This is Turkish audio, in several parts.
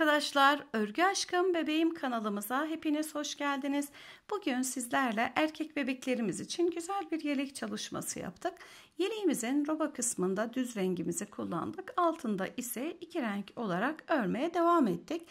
arkadaşlar, Örgü Aşkım Bebeğim kanalımıza hepiniz hoş geldiniz. Bugün sizlerle erkek bebeklerimiz için güzel bir yelek çalışması yaptık. Yeleğimizin roba kısmında düz rengimizi kullandık. Altında ise iki renk olarak örmeye devam ettik.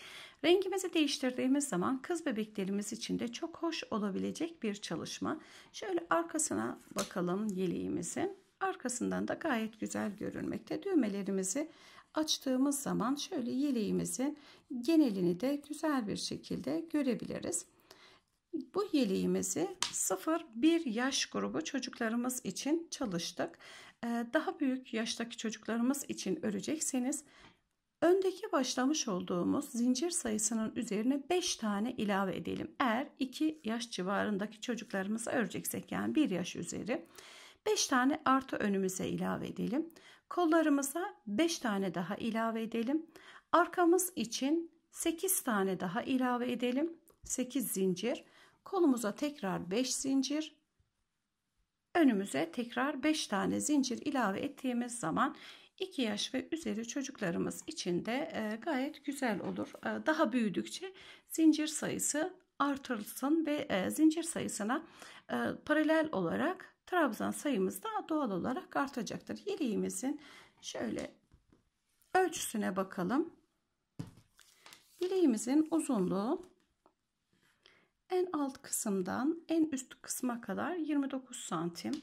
Rengimizi değiştirdiğimiz zaman kız bebeklerimiz için de çok hoş olabilecek bir çalışma. Şöyle arkasına bakalım yeleğimizin. Arkasından da gayet güzel görünmekte. Düğmelerimizi açtığımız zaman şöyle yeleğimizin genelini de güzel bir şekilde görebiliriz. Bu yeleğimizi 0-1 yaş grubu çocuklarımız için çalıştık. Ee, daha büyük yaştaki çocuklarımız için örecekseniz öndeki başlamış olduğumuz zincir sayısının üzerine 5 tane ilave edelim. Eğer 2 yaş civarındaki çocuklarımızı öreceksek yani 1 yaş üzeri 5 tane artı önümüze ilave edelim. Kollarımıza 5 tane daha ilave edelim. Arkamız için 8 tane daha ilave edelim. 8 zincir. Kolumuza tekrar 5 zincir. Önümüze tekrar 5 tane zincir ilave ettiğimiz zaman 2 yaş ve üzeri çocuklarımız için de e, gayet güzel olur. E, daha büyüdükçe zincir sayısı artırılsın ve e, zincir sayısına paralel olarak trabzan sayımız da doğal olarak artacaktır. Yeleğimizin şöyle ölçüsüne bakalım. Yeleğimizin uzunluğu en alt kısımdan en üst kısma kadar 29 santim.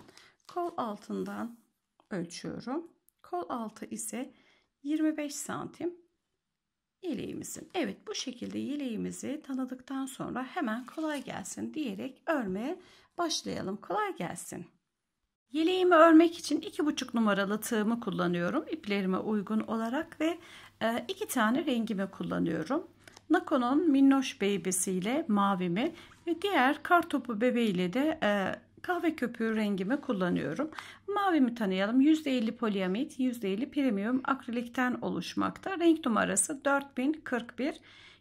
Kol altından ölçüyorum. Kol altı ise 25 santim yeleğimizin. Evet bu şekilde yeleğimizi tanıdıktan sonra hemen kolay gelsin diyerek örmeye başlayalım. Kolay gelsin. Yeleğimi örmek için iki buçuk numaralı tığımı kullanıyorum. İplerime uygun olarak ve e, iki tane rengimi kullanıyorum. Nakon'un Minnoş ile mavimi ve diğer Kar Topu bebeği ile de e, kahve köpüğü rengimi kullanıyorum. Mavimi tanıyalım. %50 poliamit, %50 premium akrilikten oluşmakta. Renk numarası 4041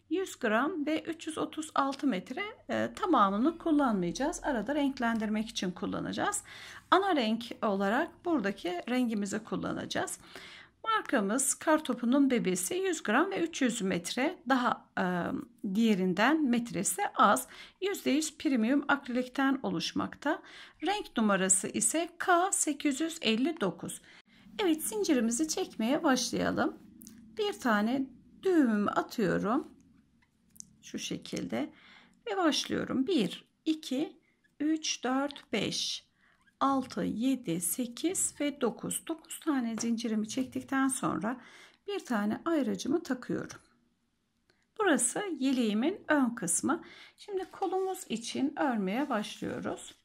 100 gram ve 336 metre e, tamamını kullanmayacağız. Arada renklendirmek için kullanacağız. Ana renk olarak buradaki rengimizi kullanacağız. Markamız kartopunun bebesi 100 gram ve 300 metre daha e, diğerinden metresi az. %100 premium akrilikten oluşmakta. Renk numarası ise K859. Evet zincirimizi çekmeye başlayalım. Bir tane düğümümü atıyorum şu şekilde. Ve başlıyorum. 1, 2, 3, 4, 5, 6, 7, 8 ve 9. 9 tane zincirimi çektikten sonra bir tane ayracımı takıyorum. Burası yeleğimin ön kısmı. Şimdi kolumuz için örmeye başlıyoruz.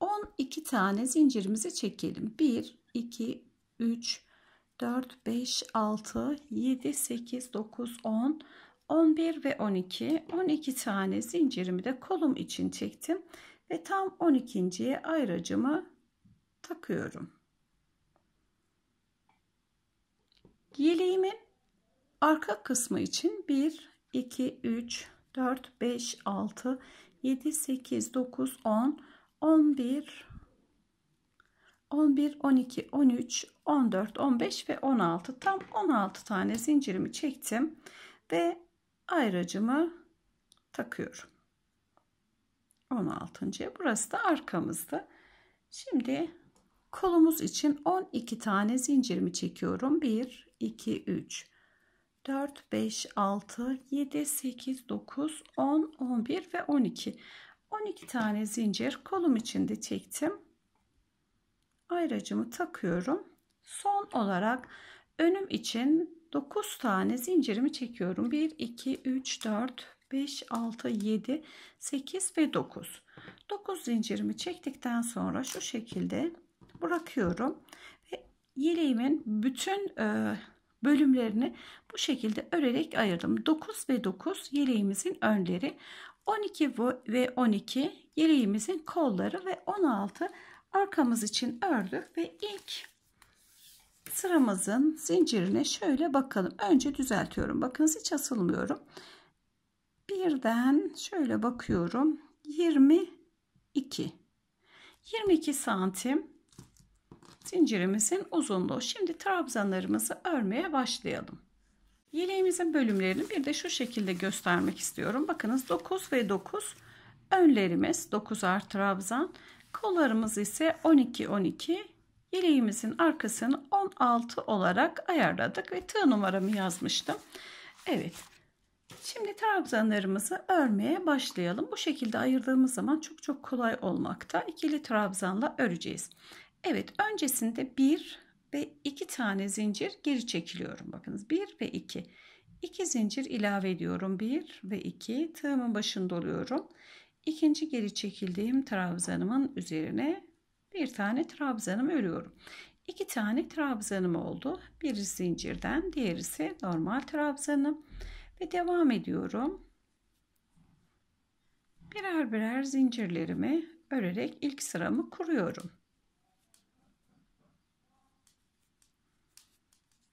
12 tane zincirimizi çekelim. 1, 2, 3, 4, 5, 6, 7, 8, 9, 10, 11 ve 12 12 tane zincirimi de kolum için çektim ve tam 12.ye ayracımı takıyorum. Yeleğimin arka kısmı için 1 2 3 4 5 6 7 8 9 10 11 11 12 13 14 15 ve 16 tam 16 tane zincirimi çektim ve ayracımı takıyorum. 16. Burası da arkamızda. Şimdi kolumuz için 12 tane zincirimi çekiyorum. 1, 2, 3, 4, 5, 6, 7, 8, 9, 10, 11 ve 12. 12 tane zincir kolum içinde çektim. Ayracımı takıyorum. Son olarak önüm için 9 tane zincirimi çekiyorum. 1, 2, 3, 4, 5, 6, 7, 8 ve 9. 9 zincirimi çektikten sonra şu şekilde bırakıyorum. Ve yeleğimin bütün e, bölümlerini bu şekilde örerek ayırdım. 9 ve 9 yeleğimizin önleri, 12 ve 12 yeleğimizin kolları ve 16 arkamız için ördük ve ilk sıramızın zincirine şöyle bakalım. Önce düzeltiyorum. Bakınız hiç asılmıyorum. Birden şöyle bakıyorum. 22. 22 santim zincirimizin uzunluğu. Şimdi trabzanlarımızı örmeye başlayalım. Yeleğimizin bölümlerini bir de şu şekilde göstermek istiyorum. Bakınız 9 ve 9 önlerimiz 9 9'ar trabzan. Kollarımız ise 12 12 Yeleğimizin arkasını 16 olarak ayarladık ve tığ numaramı yazmıştım. Evet. Şimdi trabzanlarımızı örmeye başlayalım. Bu şekilde ayırdığımız zaman çok çok kolay olmakta. İkili trabzanla öreceğiz. Evet öncesinde 1 ve 2 tane zincir geri çekiliyorum. Bakınız 1 ve 2. 2 zincir ilave ediyorum. 1 ve 2 tığımın başında doluyorum. İkinci geri çekildiğim trabzanımın üzerine bir tane trabzanım örüyorum. İki tane trabzanım oldu. Biri zincirden, diğerisi normal trabzanım. Ve devam ediyorum. Birer birer zincirlerimi örerek ilk sıramı kuruyorum.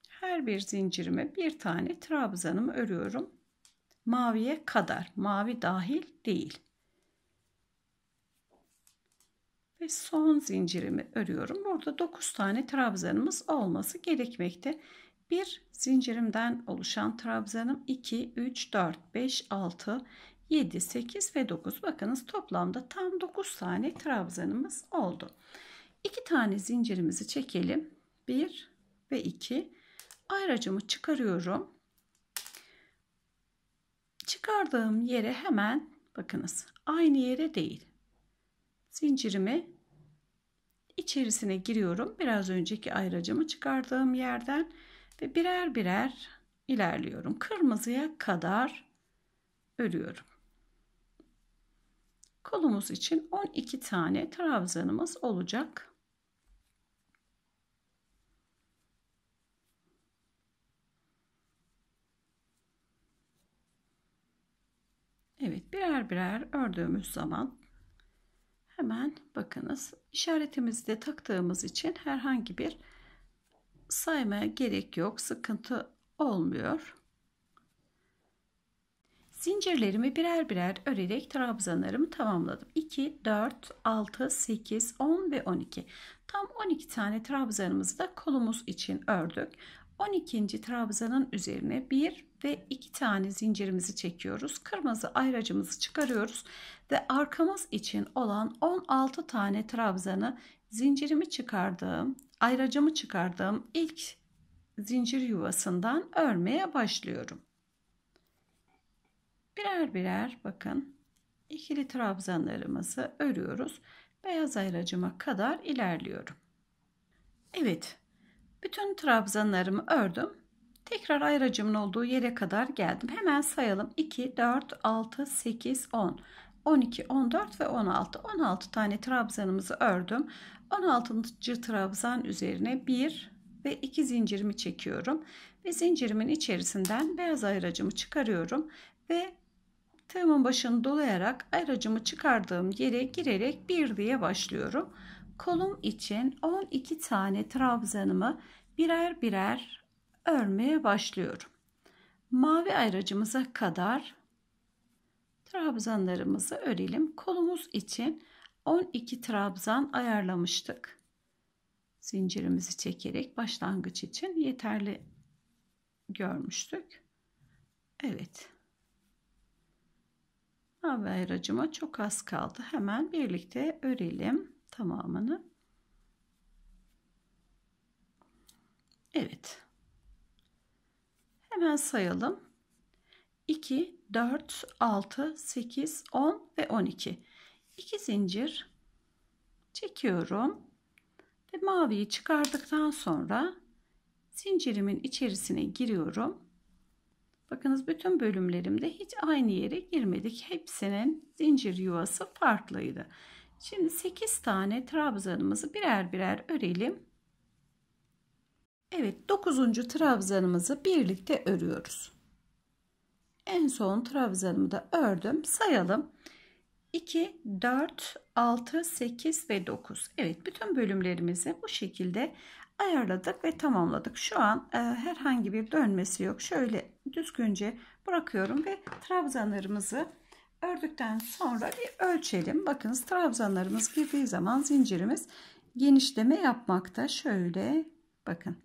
Her bir zincirime bir tane trabzanımı örüyorum. Maviye kadar, mavi dahil değil. ve son zincirimi örüyorum. Burada 9 tane trabzanımız olması gerekmekte. Bir zincirimden oluşan trabzanım 2, 3, 4, 5, 6, 7, 8 ve 9. Bakınız toplamda tam 9 tane trabzanımız oldu. 2 tane zincirimizi çekelim. 1 ve 2. Ayracımı çıkarıyorum. Çıkardığım yere hemen bakınız aynı yere değil zincirimi içerisine giriyorum. Biraz önceki ayracımı çıkardığım yerden ve birer birer ilerliyorum. Kırmızıya kadar örüyorum. Kolumuz için 12 tane trabzanımız olacak. Evet birer birer ördüğümüz zaman hemen bakınız işaretimizi de taktığımız için herhangi bir saymaya gerek yok. Sıkıntı olmuyor. Zincirlerimi birer birer örerek trabzanlarımı tamamladım. 2, 4, 6, 8, 10 ve 12. Tam 12 tane trabzanımızı da kolumuz için ördük. 12. trabzanın üzerine 1 ve iki tane zincirimizi çekiyoruz. Kırmızı ayracımızı çıkarıyoruz ve arkamız için olan 16 tane trabzanı zincirimi çıkardığım, ayracımı çıkardığım ilk zincir yuvasından örmeye başlıyorum. Birer birer bakın ikili trabzanlarımızı örüyoruz. Beyaz ayracıma kadar ilerliyorum. Evet, bütün trabzanlarımı ördüm. Tekrar ayracımın olduğu yere kadar geldim. Hemen sayalım. 2, 4, 6, 8, 10. 12, 14 ve 16. 16 tane trabzanımızı ördüm. 16. trabzan üzerine 1 ve 2 zincirimi çekiyorum. Ve zincirimin içerisinden beyaz ayracımı çıkarıyorum. Ve tığımın başını dolayarak ayracımı çıkardığım yere girerek 1 diye başlıyorum. Kolum için 12 tane trabzanımı birer birer örmeye başlıyorum. Mavi ayracımıza kadar trabzanlarımızı örelim. Kolumuz için 12 trabzan ayarlamıştık. Zincirimizi çekerek başlangıç için yeterli görmüştük. Evet. Mavi ayracıma çok az kaldı. Hemen birlikte örelim tamamını. Evet. Hemen sayalım. 2, 4, 6, 8, 10 ve 12. 2 zincir çekiyorum. Ve maviyi çıkardıktan sonra zincirimin içerisine giriyorum. Bakınız bütün bölümlerimde hiç aynı yere girmedik. Hepsinin zincir yuvası farklıydı. Şimdi 8 tane trabzanımızı birer birer örelim. Evet 9. trabzanımızı birlikte örüyoruz. En son trabzanımı da ördüm. Sayalım. 2, 4, 6, 8 ve 9. Evet bütün bölümlerimizi bu şekilde ayarladık ve tamamladık. Şu an e, herhangi bir dönmesi yok. Şöyle düzgünce bırakıyorum ve trabzanlarımızı ördükten sonra bir ölçelim. Bakınız trabzanlarımız girdiği zaman zincirimiz genişleme yapmakta. Şöyle bakın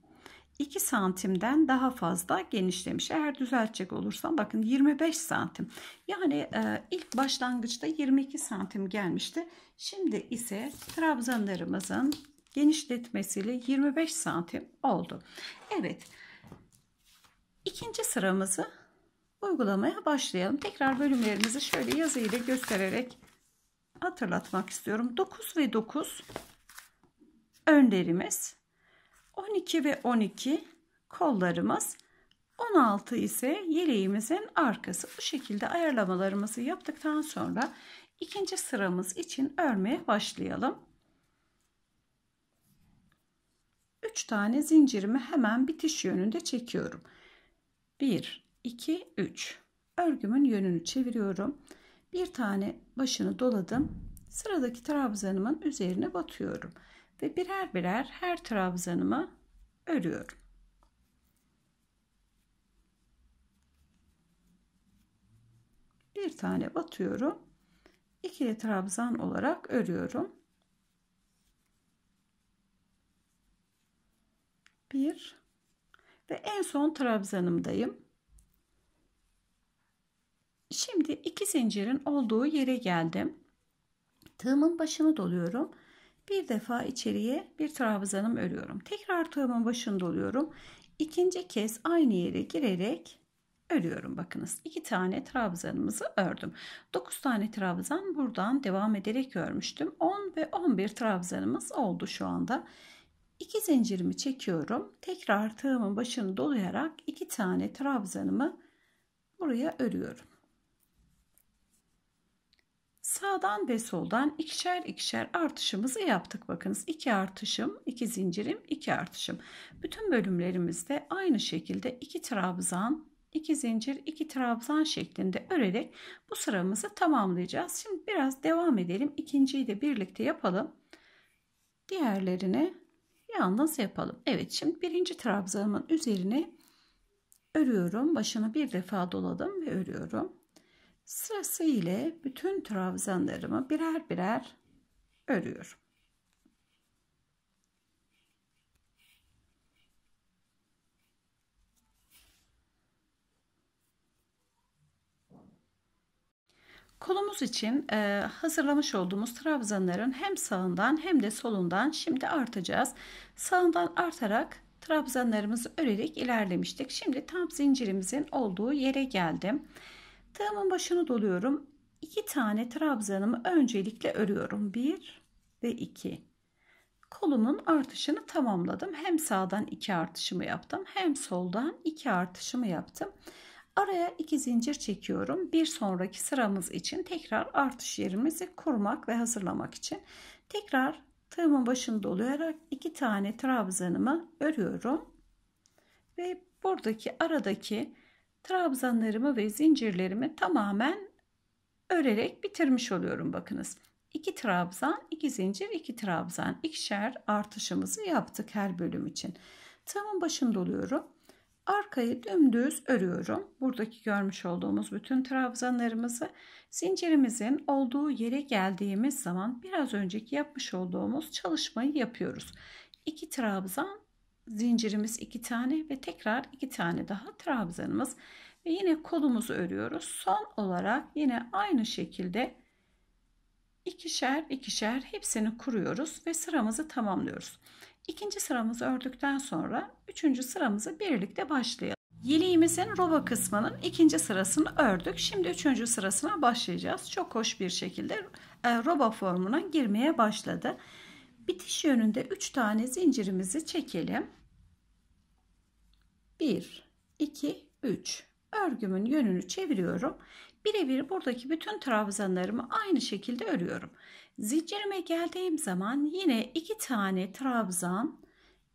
2 santimden daha fazla genişlemiş. Eğer düzeltecek olursam bakın 25 santim. Yani e, ilk başlangıçta 22 santim gelmişti. Şimdi ise trabzanlarımızın genişletmesiyle 25 santim oldu. Evet. ikinci sıramızı uygulamaya başlayalım. Tekrar bölümlerimizi şöyle yazıyla göstererek hatırlatmak istiyorum. 9 ve 9 önlerimiz 12 ve 12 kollarımız 16 ise yeleğimizin arkası. Bu şekilde ayarlamalarımızı yaptıktan sonra ikinci sıramız için örmeye başlayalım. 3 tane zincirimi hemen bitiş yönünde çekiyorum. 1 2 3 örgümün yönünü çeviriyorum. Bir tane başını doladım. Sıradaki trabzanımın üzerine batıyorum ve birer birer her trabzanıma örüyorum. Bir tane batıyorum. ikili trabzan olarak örüyorum. Bir ve en son trabzanımdayım. Şimdi iki zincirin olduğu yere geldim. Tığımın başını doluyorum bir defa içeriye bir trabzanım örüyorum. Tekrar tığımın başında doluyorum. İkinci kez aynı yere girerek örüyorum. Bakınız iki tane trabzanımızı ördüm. 9 tane trabzan buradan devam ederek örmüştüm. 10 ve 11 trabzanımız oldu şu anda. İki zincirimi çekiyorum. Tekrar tığımın başını dolayarak iki tane trabzanımı buraya örüyorum sağdan ve soldan ikişer ikişer artışımızı yaptık. Bakınız iki artışım, iki zincirim, iki artışım. Bütün bölümlerimizde aynı şekilde iki trabzan, iki zincir, iki trabzan şeklinde örerek bu sıramızı tamamlayacağız. Şimdi biraz devam edelim. İkinciyi de birlikte yapalım. Diğerlerini yalnız yapalım. Evet şimdi birinci trabzanımın üzerine örüyorum. Başını bir defa doladım ve örüyorum. Sırası ile bütün trabzanlarımı birer birer örüyorum. Kolumuz için e, hazırlamış olduğumuz trabzanların hem sağından hem de solundan şimdi artacağız. Sağından artarak trabzanlarımızı örerek ilerlemiştik. Şimdi tam zincirimizin olduğu yere geldim. Tığımın başını doluyorum. 2 tane trabzanımı öncelikle örüyorum. 1 ve 2. Kolumun artışını tamamladım. Hem sağdan 2 artışımı yaptım, hem soldan 2 artışımı yaptım. Araya 2 zincir çekiyorum. Bir sonraki sıramız için tekrar artış yerimizi kurmak ve hazırlamak için tekrar tığımın başını dolayarak 2 tane trabzanımı örüyorum. Ve buradaki aradaki trabzanlarımı ve zincirlerimi tamamen örerek bitirmiş oluyorum bakınız. 2 trabzan, 2 zincir, 2 trabzan, ikişer artışımızı yaptık her bölüm için. Tığımın başında oluyorum. Arkayı dümdüz örüyorum. Buradaki görmüş olduğumuz bütün trabzanlarımızı zincirimizin olduğu yere geldiğimiz zaman biraz önceki yapmış olduğumuz çalışmayı yapıyoruz. 2 trabzan, zincirimiz iki tane ve tekrar iki tane daha trabzanımız ve yine kolumuzu örüyoruz. Son olarak yine aynı şekilde ikişer ikişer hepsini kuruyoruz ve sıramızı tamamlıyoruz. İkinci sıramızı ördükten sonra üçüncü sıramızı birlikte başlayalım. Yeleğimizin roba kısmının ikinci sırasını ördük. Şimdi üçüncü sırasına başlayacağız. Çok hoş bir şekilde e, roba formuna girmeye başladı. Bitiş yönünde 3 tane zincirimizi çekelim. 1, 2, 3. Örgümün yönünü çeviriyorum. Birebir buradaki bütün trabzanlarımı aynı şekilde örüyorum. Zincirime geldiğim zaman yine 2 tane trabzan,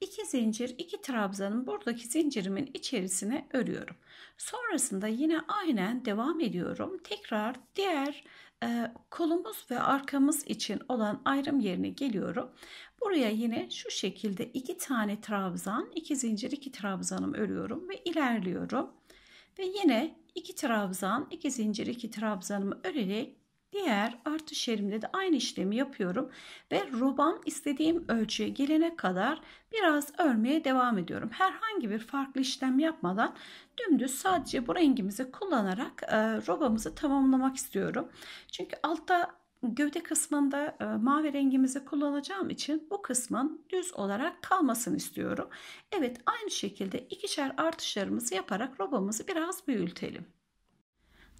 2 zincir, 2 trabzanın buradaki zincirimin içerisine örüyorum. Sonrasında yine aynen devam ediyorum. Tekrar diğer ee, kolumuz ve arkamız için olan ayrım yerine geliyorum. Buraya yine şu şekilde iki tane trabzan, iki zincir, iki trabzanım örüyorum ve ilerliyorum. Ve yine iki trabzan, iki zincir, iki trabzanımı örerek Diğer artı şerimde de aynı işlemi yapıyorum ve robam istediğim ölçüye gelene kadar biraz örmeye devam ediyorum. Herhangi bir farklı işlem yapmadan dümdüz sadece bu rengimizi kullanarak e, robamızı tamamlamak istiyorum. Çünkü altta gövde kısmında e, mavi rengimizi kullanacağım için bu kısmın düz olarak kalmasını istiyorum. Evet aynı şekilde ikişer artışlarımızı yaparak robamızı biraz büyütelim.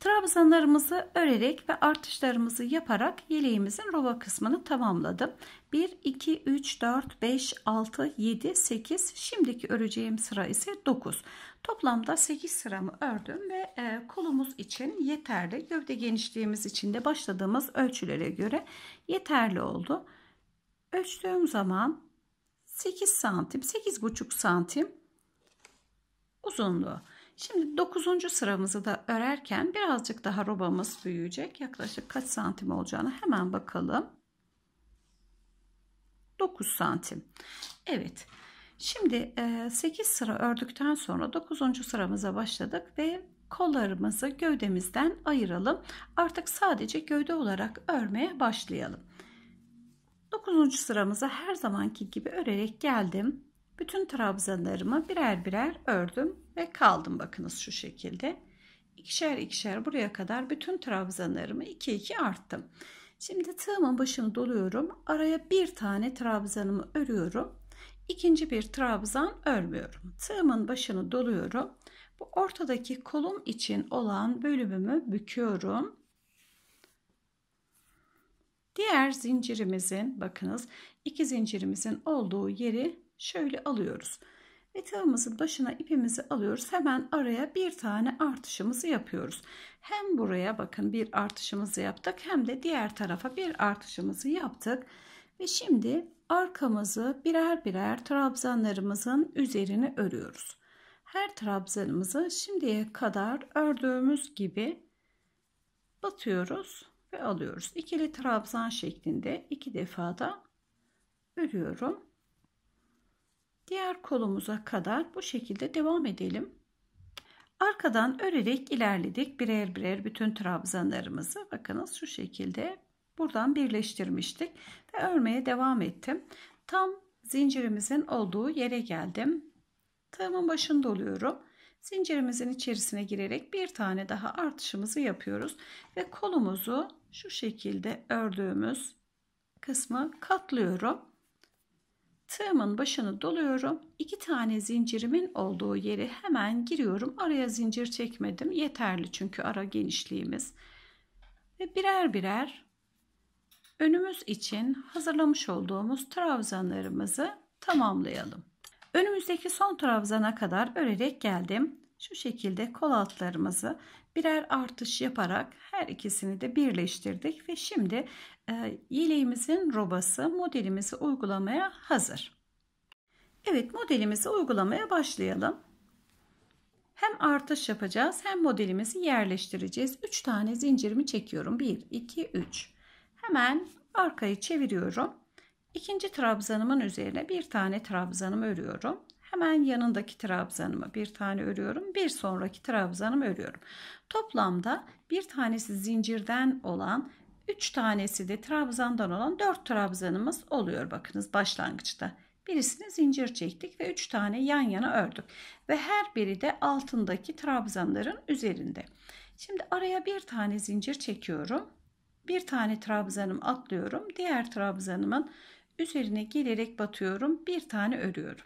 Trabzanlarımızı örerek ve artışlarımızı yaparak yeleğimizin rova kısmını tamamladım. 1, 2, 3, 4, 5, 6, 7, 8. Şimdiki öreceğim sıra ise 9. Toplamda 8 sıramı ördüm ve e, kolumuz için yeterli. Gövde genişliğimiz için de başladığımız ölçülere göre yeterli oldu. Ölçtüğüm zaman 8 santim, 8,5 santim uzunluğu. Şimdi 9. sıramızı da örerken birazcık daha robamız büyüyecek. Yaklaşık kaç santim olacağını hemen bakalım. 9 santim. Evet. Şimdi 8 e, sıra ördükten sonra 9. sıramıza başladık ve kollarımızı gövdemizden ayıralım. Artık sadece gövde olarak örmeye başlayalım. 9. sıramıza her zamanki gibi örerek geldim. Bütün trabzanlarımı birer birer ördüm ve kaldım bakınız şu şekilde. İkişer ikişer buraya kadar bütün trabzanlarımı 2 2 arttım. Şimdi tığımın başını doluyorum. Araya bir tane trabzanımı örüyorum. İkinci bir trabzan örmüyorum. Tığımın başını doluyorum. Bu ortadaki kolum için olan bölümümü büküyorum. Diğer zincirimizin bakınız iki zincirimizin olduğu yeri şöyle alıyoruz. Ve tığımızın başına ipimizi alıyoruz. Hemen araya bir tane artışımızı yapıyoruz. Hem buraya bakın bir artışımızı yaptık hem de diğer tarafa bir artışımızı yaptık. Ve şimdi arkamızı birer birer trabzanlarımızın üzerine örüyoruz. Her trabzanımızı şimdiye kadar ördüğümüz gibi batıyoruz ve alıyoruz. İkili trabzan şeklinde iki defa da örüyorum diğer kolumuza kadar bu şekilde devam edelim. Arkadan örerek ilerledik birer birer bütün trabzanlarımızı. Bakınız şu şekilde buradan birleştirmiştik ve örmeye devam ettim. Tam zincirimizin olduğu yere geldim. Tığımın başında oluyorum. Zincirimizin içerisine girerek bir tane daha artışımızı yapıyoruz ve kolumuzu şu şekilde ördüğümüz kısmı katlıyorum. Tığımın başını doluyorum. İki tane zincirimin olduğu yeri hemen giriyorum. Araya zincir çekmedim. Yeterli çünkü ara genişliğimiz. Ve birer birer önümüz için hazırlamış olduğumuz trabzanlarımızı tamamlayalım. Önümüzdeki son trabzana kadar örerek geldim. Şu şekilde kol altlarımızı birer artış yaparak her ikisini de birleştirdik ve şimdi ee, yeleğimizin robası modelimizi uygulamaya hazır. Evet modelimizi uygulamaya başlayalım. Hem artış yapacağız hem modelimizi yerleştireceğiz. 3 tane zincirimi çekiyorum. 1, 2, 3. Hemen arkayı çeviriyorum. İkinci trabzanımın üzerine bir tane trabzanımı örüyorum. Hemen yanındaki trabzanımı bir tane örüyorum. Bir sonraki trabzanımı örüyorum. Toplamda bir tanesi zincirden olan 3 tanesi de trabzandan olan 4 trabzanımız oluyor bakınız başlangıçta. Birisini zincir çektik ve 3 tane yan yana ördük. Ve her biri de altındaki trabzanların üzerinde. Şimdi araya bir tane zincir çekiyorum. Bir tane trabzanım atlıyorum. Diğer trabzanımın üzerine gelerek batıyorum. Bir tane örüyorum.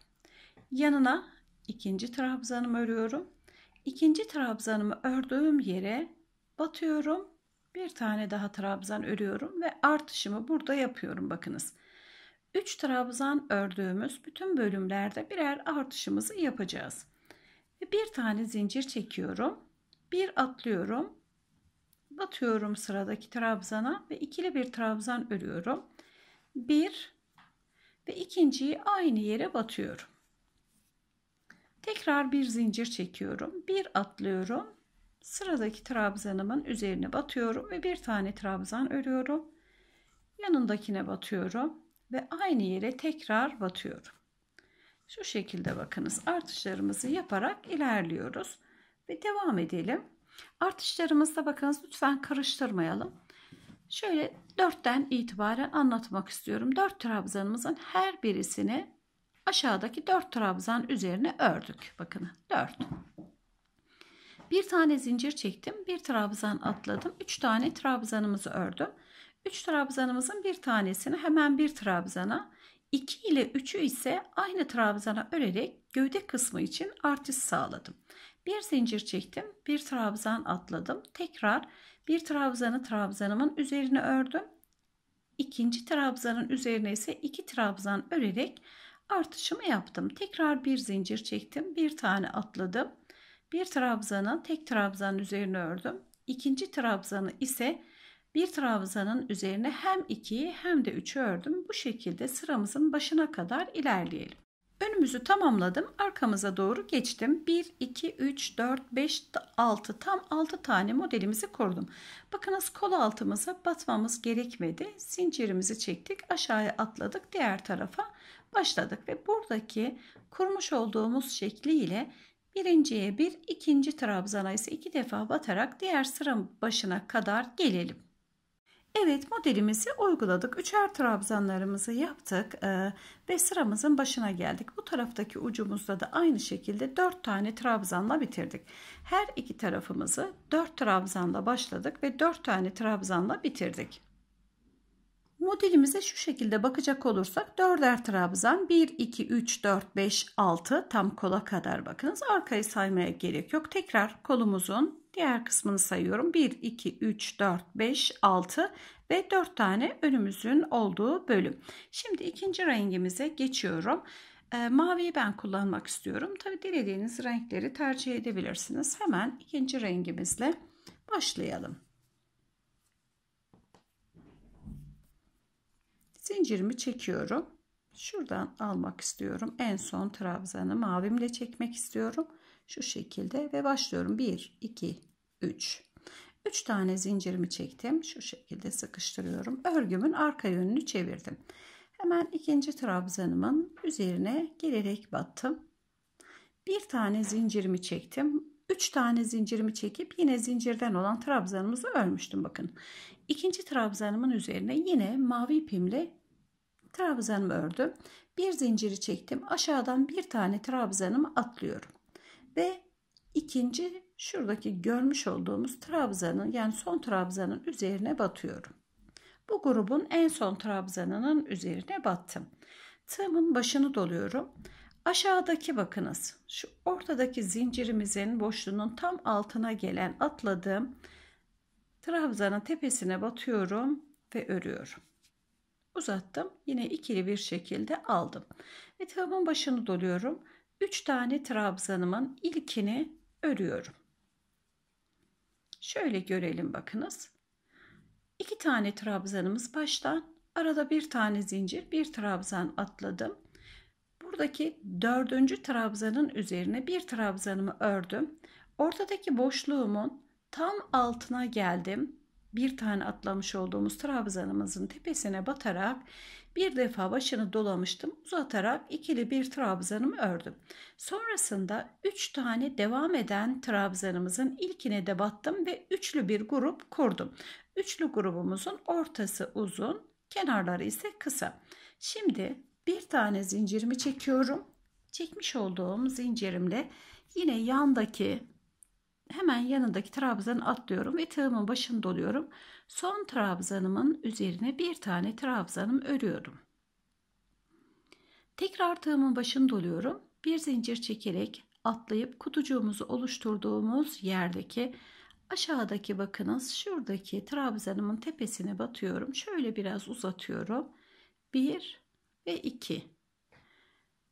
Yanına ikinci trabzanımı örüyorum. İkinci trabzanımı ördüğüm yere batıyorum bir tane daha trabzan örüyorum ve artışımı burada yapıyorum bakınız. 3 trabzan ördüğümüz bütün bölümlerde birer artışımızı yapacağız. Ve bir tane zincir çekiyorum. Bir atlıyorum. Batıyorum sıradaki trabzana ve ikili bir trabzan örüyorum. Bir ve ikinciyi aynı yere batıyorum. Tekrar bir zincir çekiyorum. Bir atlıyorum Sıradaki trabzanımın üzerine batıyorum ve bir tane trabzan örüyorum. Yanındakine batıyorum ve aynı yere tekrar batıyorum. Şu şekilde bakınız artışlarımızı yaparak ilerliyoruz ve devam edelim. Artışlarımızda bakınız lütfen karıştırmayalım. Şöyle 4'ten itibaren anlatmak istiyorum. 4 trabzanımızın her birisini aşağıdaki 4 trabzan üzerine ördük. Bakın 4. Bir tane zincir çektim. Bir trabzan atladım. Üç tane trabzanımızı ördüm. Üç trabzanımızın bir tanesini hemen bir trabzana 2 ile 3'ü ise aynı trabzana örerek gövde kısmı için artış sağladım. Bir zincir çektim, bir trabzan atladım. Tekrar bir trabzanı trabzanımın üzerine ördüm. İkinci trabzanın üzerine ise iki trabzan örerek artışımı yaptım. Tekrar bir zincir çektim, bir tane atladım. Bir trabzanın tek trabzanın üzerine ördüm. İkinci trabzanı ise bir trabzanın üzerine hem 2'yi hem de 3'ü ördüm. Bu şekilde sıramızın başına kadar ilerleyelim. Önümüzü tamamladım. Arkamıza doğru geçtim. 1, 2, 3, 4, 5, 6 tam 6 tane modelimizi kurdum. Bakınız kol altımıza batmamız gerekmedi. Zincirimizi çektik. Aşağıya atladık. Diğer tarafa başladık. Ve buradaki kurmuş olduğumuz şekliyle Birinciye bir, ikinci trabzana ise iki defa batarak diğer sıra başına kadar gelelim. Evet modelimizi uyguladık. Üçer trabzanlarımızı yaptık e, ve sıramızın başına geldik. Bu taraftaki ucumuzda da aynı şekilde dört tane trabzanla bitirdik. Her iki tarafımızı dört trabzanla başladık ve dört tane trabzanla bitirdik. Modelimize şu şekilde bakacak olursak 4'er trabzan 1, 2, 3, 4, 5, 6 tam kola kadar bakınız. Arkayı saymaya gerek yok. Tekrar kolumuzun diğer kısmını sayıyorum. 1, 2, 3, 4, 5, 6 ve 4 tane önümüzün olduğu bölüm. Şimdi ikinci rengimize geçiyorum. E, maviyi ben kullanmak istiyorum. Tabi dilediğiniz renkleri tercih edebilirsiniz. Hemen ikinci rengimizle başlayalım. Zincirimi çekiyorum. Şuradan almak istiyorum. En son trabzanı mavimle çekmek istiyorum. Şu şekilde ve başlıyorum. 1, 2, 3. 3 tane zincirimi çektim. Şu şekilde sıkıştırıyorum. Örgümün arka yönünü çevirdim. Hemen ikinci trabzanımın üzerine gelerek battım. Bir tane zincirimi çektim. 3 tane zincirimi çekip yine zincirden olan trabzanımızı örmüştüm bakın. İkinci trabzanımın üzerine yine mavi ipimle trabzanımı ördüm. Bir zinciri çektim. Aşağıdan bir tane trabzanımı atlıyorum. Ve ikinci şuradaki görmüş olduğumuz trabzanın yani son trabzanın üzerine batıyorum. Bu grubun en son trabzanının üzerine battım. Tığımın başını doluyorum. Aşağıdaki bakınız. Şu ortadaki zincirimizin boşluğunun tam altına gelen atladığım trabzanın tepesine batıyorum ve örüyorum. Uzattım. Yine ikili bir şekilde aldım. Ve tığımın başını doluyorum. 3 tane trabzanımın ilkini örüyorum. Şöyle görelim bakınız. 2 tane trabzanımız baştan, arada bir tane zincir, bir trabzan atladım buradaki dördüncü trabzanın üzerine bir trabzanımı ördüm. Ortadaki boşluğumun tam altına geldim. Bir tane atlamış olduğumuz trabzanımızın tepesine batarak bir defa başını dolamıştım. Uzatarak ikili bir trabzanımı ördüm. Sonrasında üç tane devam eden trabzanımızın ilkine de battım ve üçlü bir grup kurdum. Üçlü grubumuzun ortası uzun, kenarları ise kısa. Şimdi bir tane zincirimi çekiyorum. Çekmiş olduğum zincirimle yine yandaki hemen yanındaki trabzanı atlıyorum ve tığımın başını doluyorum. Son trabzanımın üzerine bir tane trabzanım örüyorum. Tekrar tığımın başını doluyorum. Bir zincir çekerek atlayıp kutucuğumuzu oluşturduğumuz yerdeki aşağıdaki bakınız şuradaki trabzanımın tepesine batıyorum. Şöyle biraz uzatıyorum. 1 ve 2.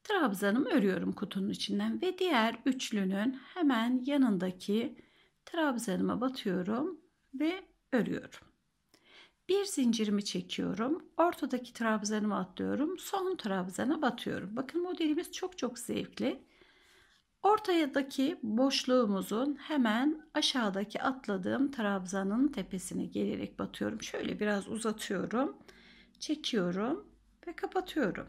Trabzanımı örüyorum kutunun içinden ve diğer üçlünün hemen yanındaki trabzanıma batıyorum ve örüyorum. Bir zincirimi çekiyorum. Ortadaki trabzanımı atlıyorum. Son trabzana batıyorum. Bakın modelimiz çok çok zevkli. Ortadaki boşluğumuzun hemen aşağıdaki atladığım trabzanın tepesine gelerek batıyorum. Şöyle biraz uzatıyorum. Çekiyorum ve kapatıyorum.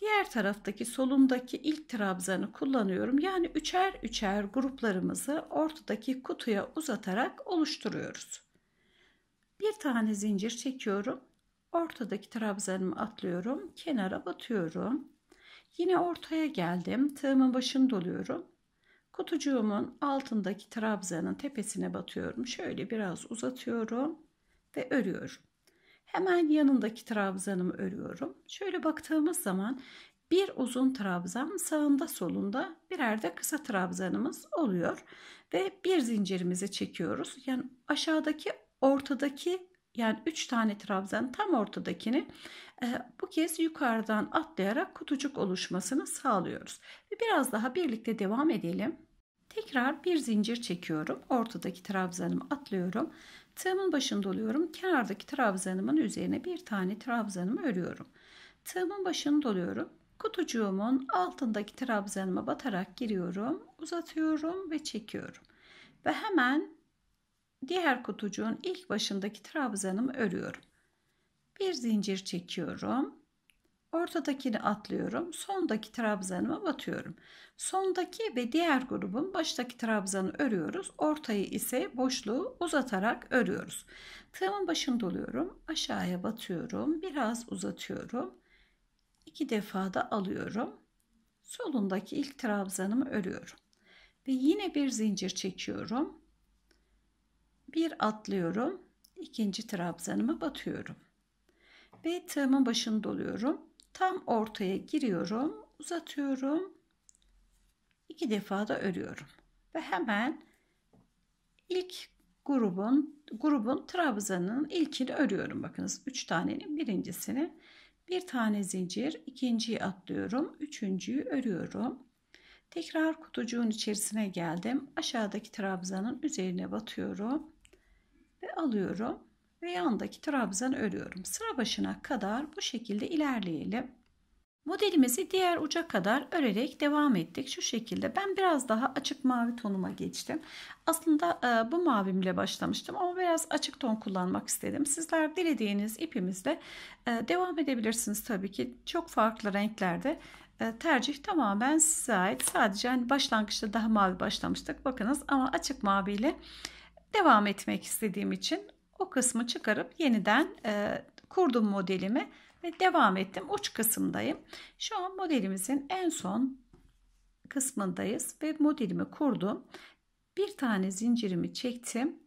Diğer taraftaki solumdaki ilk trabzanı kullanıyorum. Yani üçer üçer gruplarımızı ortadaki kutuya uzatarak oluşturuyoruz. Bir tane zincir çekiyorum. Ortadaki trabzanımı atlıyorum. Kenara batıyorum. Yine ortaya geldim. Tığımın başını doluyorum. Kutucuğumun altındaki trabzanın tepesine batıyorum. Şöyle biraz uzatıyorum ve örüyorum. Hemen yanındaki trabzanımı örüyorum. Şöyle baktığımız zaman bir uzun trabzan sağında solunda birer de kısa trabzanımız oluyor. Ve bir zincirimizi çekiyoruz. Yani aşağıdaki ortadaki yani 3 tane trabzan tam ortadakini e, bu kez yukarıdan atlayarak kutucuk oluşmasını sağlıyoruz. Ve biraz daha birlikte devam edelim. Tekrar bir zincir çekiyorum. Ortadaki trabzanımı atlıyorum. Tığımın başında oluyorum. Kenardaki trabzanımın üzerine bir tane trabzanımı örüyorum. Tığımın başını doluyorum. Kutucuğumun altındaki trabzanıma batarak giriyorum. Uzatıyorum ve çekiyorum. Ve hemen diğer kutucuğun ilk başındaki trabzanımı örüyorum. Bir zincir çekiyorum. Ortadakini atlıyorum. Sondaki trabzanıma batıyorum. Sondaki ve diğer grubun baştaki trabzanı örüyoruz. Ortayı ise boşluğu uzatarak örüyoruz. Tığımın başını doluyorum. Aşağıya batıyorum. Biraz uzatıyorum. İki defa da alıyorum. Solundaki ilk trabzanımı örüyorum. Ve yine bir zincir çekiyorum. Bir atlıyorum. ikinci trabzanımı batıyorum. Ve tığımın başını doluyorum Tam ortaya giriyorum, uzatıyorum. iki defa da örüyorum. Ve hemen ilk grubun grubun trabzanın ilkini örüyorum. Bakınız 3 tanenin birincisini. Bir tane zincir, ikinciyi atlıyorum, üçüncüyü örüyorum. Tekrar kutucuğun içerisine geldim. Aşağıdaki trabzanın üzerine batıyorum ve alıyorum ve yandaki trabzan örüyorum. Sıra başına kadar bu şekilde ilerleyelim. Modelimizi diğer uca kadar örerek devam ettik. Şu şekilde ben biraz daha açık mavi tonuma geçtim. Aslında e, bu mavimle başlamıştım ama biraz açık ton kullanmak istedim. Sizler dilediğiniz ipimizle e, devam edebilirsiniz tabii ki. Çok farklı renklerde e, tercih tamamen size ait. Sadece hani başlangıçta daha mavi başlamıştık bakınız ama açık maviyle devam etmek istediğim için o kısmı çıkarıp yeniden e, kurdum modelimi ve devam ettim. Uç kısımdayım. Şu an modelimizin en son kısmındayız ve modelimi kurdum. Bir tane zincirimi çektim.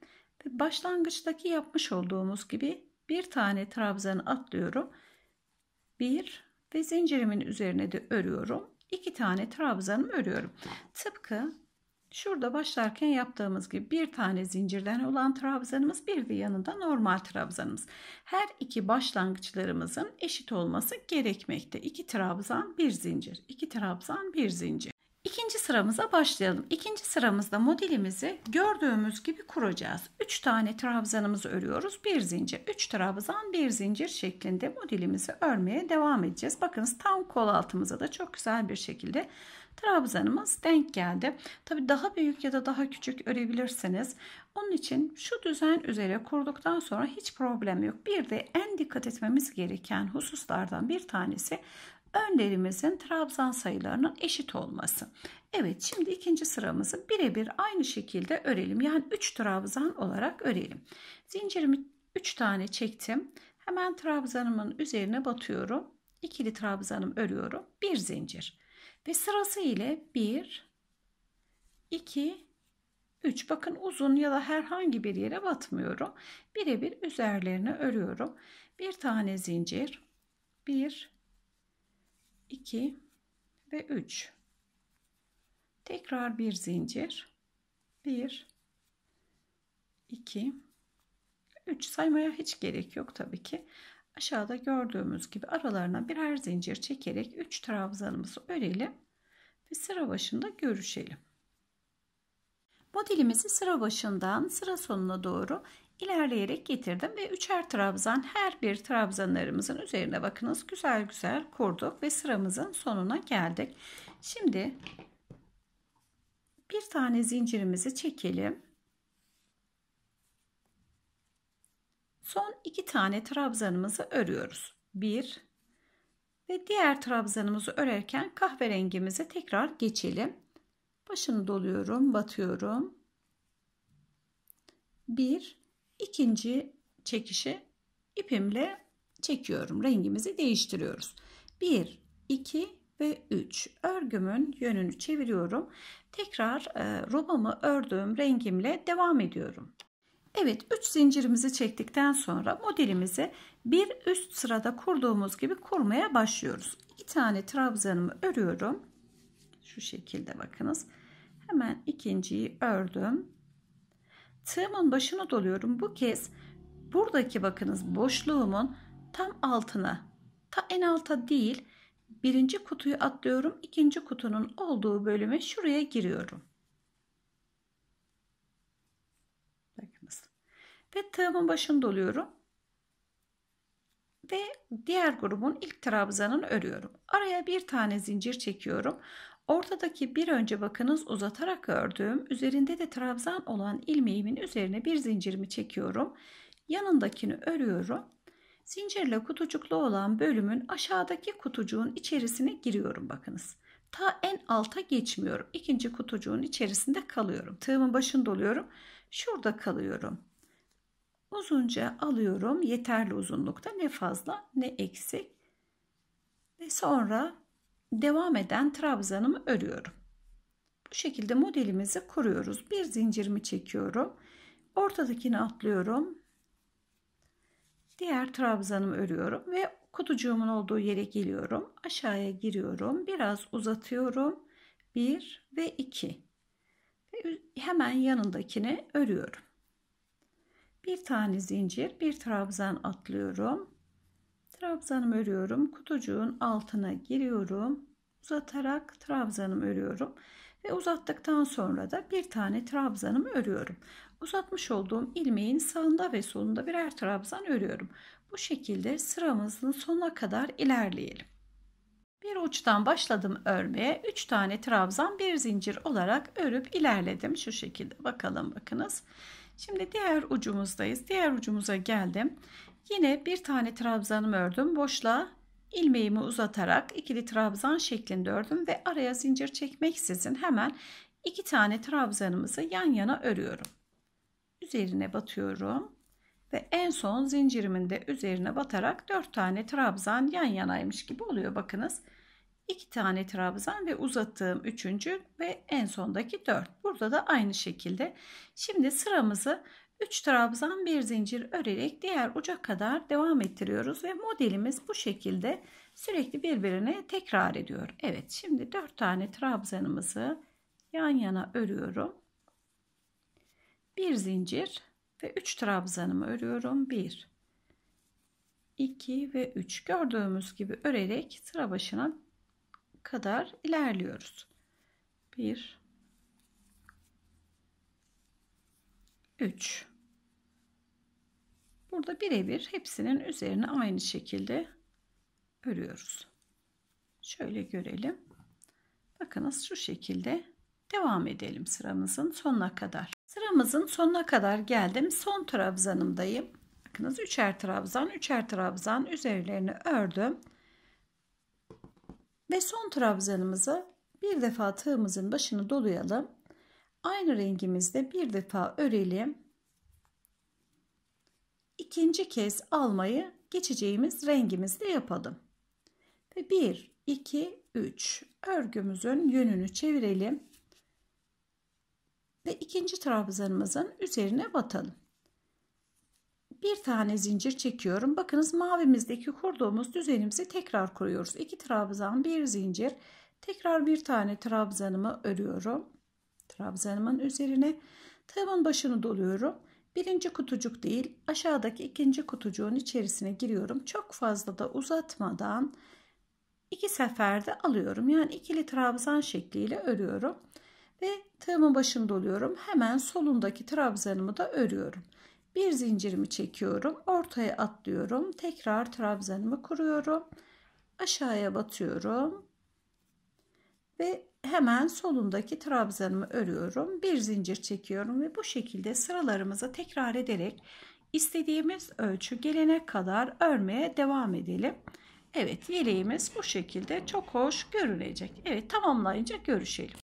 Ve başlangıçtaki yapmış olduğumuz gibi bir tane trabzanı atlıyorum. Bir ve zincirimin üzerine de örüyorum. İki tane trabzanımı örüyorum. Tıpkı Şurada başlarken yaptığımız gibi bir tane zincirden olan trabzanımız bir de yanında normal trabzanımız. Her iki başlangıçlarımızın eşit olması gerekmekte. İki trabzan bir zincir. 2 trabzan bir zincir. İkinci sıramıza başlayalım. İkinci sıramızda modelimizi gördüğümüz gibi kuracağız. 3 tane trabzanımızı örüyoruz. Bir zincir, 3 trabzan, bir zincir şeklinde modelimizi örmeye devam edeceğiz. Bakınız tam kol altımıza da çok güzel bir şekilde trabzanımız denk geldi. Tabi daha büyük ya da daha küçük örebilirsiniz. Onun için şu düzen üzere kurduktan sonra hiç problem yok. Bir de en dikkat etmemiz gereken hususlardan bir tanesi önlerimizin trabzan sayılarının eşit olması. Evet şimdi ikinci sıramızı birebir aynı şekilde örelim. Yani 3 trabzan olarak örelim. Zincirimi 3 tane çektim. Hemen trabzanımın üzerine batıyorum. İkili trabzanım örüyorum. Bir zincir. Ve sırası ile 1, 2, 3. Bakın uzun ya da herhangi bir yere batmıyorum. Birebir üzerlerine örüyorum. Bir tane zincir. 1, 2 ve 3. Tekrar bir zincir. 1, 2, 3 saymaya hiç gerek yok tabii ki. Aşağıda gördüğümüz gibi aralarına birer zincir çekerek 3 trabzanımızı örelim ve sıra başında görüşelim. Modelimizi sıra başından sıra sonuna doğru ilerleyerek getirdim ve üçer trabzan her bir trabzanlarımızın üzerine bakınız güzel güzel kurduk ve sıramızın sonuna geldik. Şimdi bir tane zincirimizi çekelim Son iki tane trabzanımızı örüyoruz. Bir ve diğer trabzanımızı örerken kahverengimize tekrar geçelim. Başını doluyorum, batıyorum. Bir, ikinci çekişi ipimle çekiyorum. Rengimizi değiştiriyoruz. Bir, iki ve üç. örgümün yönünü çeviriyorum tekrar e, robamı ördüğüm rengimle devam ediyorum Evet 3 zincirimizi çektikten sonra modelimizi bir üst sırada kurduğumuz gibi kurmaya başlıyoruz. 2 tane trabzanımı örüyorum. Şu şekilde bakınız. Hemen ikinciyi ördüm. Tığımın başına doluyorum. Bu kez buradaki bakınız boşluğumun tam altına ta en alta değil birinci kutuyu atlıyorum. ikinci kutunun olduğu bölüme şuraya giriyorum. Ve tığımın başını doluyorum. Ve diğer grubun ilk trabzanını örüyorum. Araya bir tane zincir çekiyorum. Ortadaki bir önce bakınız uzatarak ördüğüm üzerinde de trabzan olan ilmeğimin üzerine bir zincirimi çekiyorum. Yanındakini örüyorum. Zincirle kutucuklu olan bölümün aşağıdaki kutucuğun içerisine giriyorum bakınız. Ta en alta geçmiyorum. İkinci kutucuğun içerisinde kalıyorum. Tığımın başını doluyorum. Şurada kalıyorum. Uzunca alıyorum yeterli uzunlukta ne fazla ne eksik. Ve sonra devam eden trabzanımı örüyorum. Bu şekilde modelimizi kuruyoruz. Bir zincirimi çekiyorum. Ortadakini atlıyorum. Diğer trabzanımı örüyorum ve kutucuğumun olduğu yere geliyorum. Aşağıya giriyorum. Biraz uzatıyorum. 1 ve 2. Hemen yanındakini örüyorum bir tane zincir bir trabzan atlıyorum trabzanımı örüyorum kutucuğun altına giriyorum uzatarak trabzanımı örüyorum ve uzattıktan sonra da bir tane trabzanımı örüyorum uzatmış olduğum ilmeğin sağında ve solunda birer trabzan örüyorum bu şekilde sıramızın sonuna kadar ilerleyelim bir uçtan başladım örmeye 3 tane trabzan bir zincir olarak örüp ilerledim şu şekilde bakalım bakınız Şimdi diğer ucumuzdayız. Diğer ucumuza geldim. Yine bir tane trabzanımı ördüm. Boşluğa ilmeğimi uzatarak ikili trabzan şeklinde ördüm ve araya zincir çekmeksizin hemen iki tane trabzanımızı yan yana örüyorum. Üzerine batıyorum ve en son zincirimin de üzerine batarak dört tane trabzan yan yanaymış gibi oluyor bakınız. 2 tane trabzan ve uzattığım üçüncü ve en sondaki 4. Burada da aynı şekilde. Şimdi sıramızı 3 trabzan bir zincir örerek diğer uca kadar devam ettiriyoruz ve modelimiz bu şekilde sürekli birbirine tekrar ediyor. Evet şimdi 4 tane trabzanımızı yan yana örüyorum. Bir zincir ve 3 trabzanımı örüyorum. 1 2 ve 3 gördüğümüz gibi örerek sıra başına kadar ilerliyoruz. 1 3 Burada birebir hepsinin üzerine aynı şekilde örüyoruz. Şöyle görelim. Bakınız şu şekilde devam edelim sıramızın sonuna kadar. Sıramızın sonuna kadar geldim. Son trabzanımdayım. Bakınız üçer trabzan, üçer trabzan üzerlerini ördüm. Ve son trabzanımıza bir defa tığımızın başını dolayalım. Aynı rengimizde bir defa örelim. İkinci kez almayı geçeceğimiz rengimizde yapalım. Ve 1, 2, 3 örgümüzün yönünü çevirelim. Ve ikinci trabzanımızın üzerine batalım bir tane zincir çekiyorum. Bakınız mavimizdeki kurduğumuz düzenimizi tekrar kuruyoruz. 2 trabzan, bir zincir. Tekrar bir tane trabzanımı örüyorum. Trabzanımın üzerine tığımın başını doluyorum. Birinci kutucuk değil aşağıdaki ikinci kutucuğun içerisine giriyorum. Çok fazla da uzatmadan iki seferde alıyorum. Yani ikili trabzan şekliyle örüyorum. Ve tığımın başını doluyorum. Hemen solundaki trabzanımı da örüyorum. Bir zincirimi çekiyorum. Ortaya atlıyorum. Tekrar trabzanımı kuruyorum. Aşağıya batıyorum. Ve hemen solundaki trabzanımı örüyorum. Bir zincir çekiyorum ve bu şekilde sıralarımızı tekrar ederek istediğimiz ölçü gelene kadar örmeye devam edelim. Evet yeleğimiz bu şekilde çok hoş görünecek. Evet tamamlayınca görüşelim.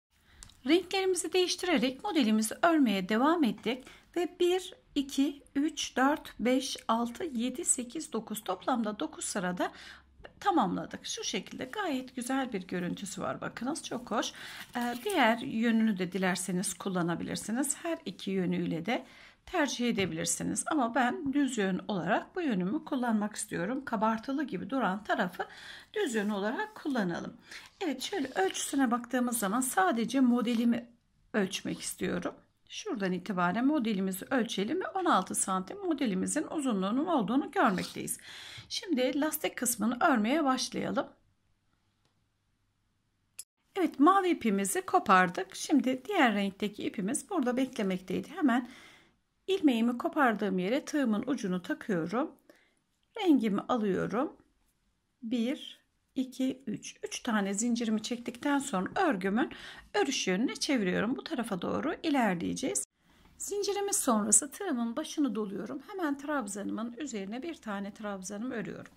Renklerimizi değiştirerek modelimizi örmeye devam ettik ve bir 2, 3, 4, 5, 6, 7, 8, 9 toplamda 9 sırada tamamladık. Şu şekilde gayet güzel bir görüntüsü var. Bakınız çok hoş. Ee, diğer yönünü de dilerseniz kullanabilirsiniz. Her iki yönüyle de tercih edebilirsiniz. Ama ben düz yön olarak bu yönümü kullanmak istiyorum. Kabartılı gibi duran tarafı düz yön olarak kullanalım. Evet şöyle ölçüsüne baktığımız zaman sadece modelimi ölçmek istiyorum. Şuradan itibaren modelimizi ölçelim ve 16 santim modelimizin uzunluğunun olduğunu görmekteyiz. Şimdi lastik kısmını örmeye başlayalım. Evet mavi ipimizi kopardık. Şimdi diğer renkteki ipimiz burada beklemekteydi. Hemen ilmeğimi kopardığım yere tığımın ucunu takıyorum. Rengimi alıyorum. 1 2, 3. 3 tane zincirimi çektikten sonra örgümün örüş yönüne çeviriyorum. Bu tarafa doğru ilerleyeceğiz. Zincirimiz sonrası tığımın başını doluyorum. Hemen trabzanımın üzerine bir tane trabzanım örüyorum.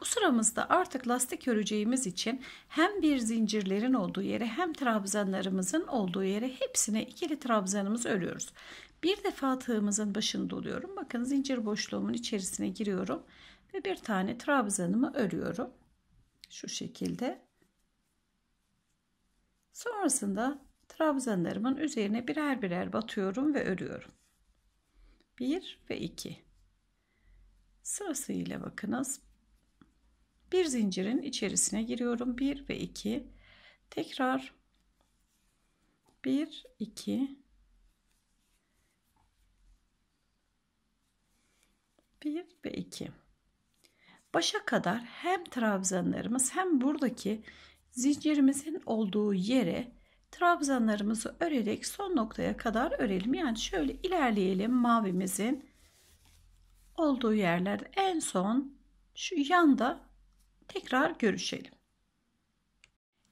Bu sıramızda artık lastik öreceğimiz için hem bir zincirlerin olduğu yere hem trabzanlarımızın olduğu yere hepsine ikili trabzanımız örüyoruz. Bir defa tığımızın başını doluyorum. Bakın zincir boşluğumun içerisine giriyorum ve bir tane trabzanımı örüyorum. Şu şekilde. Sonrasında trabzanlarımın üzerine birer birer batıyorum ve örüyorum. 1 ve 2 sırasıyla bakınız. Bir zincirin içerisine giriyorum. 1 ve 2 tekrar 1 2 1 ve 2 Başa kadar hem trabzanlarımız hem buradaki zincirimizin olduğu yere trabzanlarımızı örerek son noktaya kadar örelim. Yani şöyle ilerleyelim mavimizin olduğu yerlerde en son şu yanda tekrar görüşelim.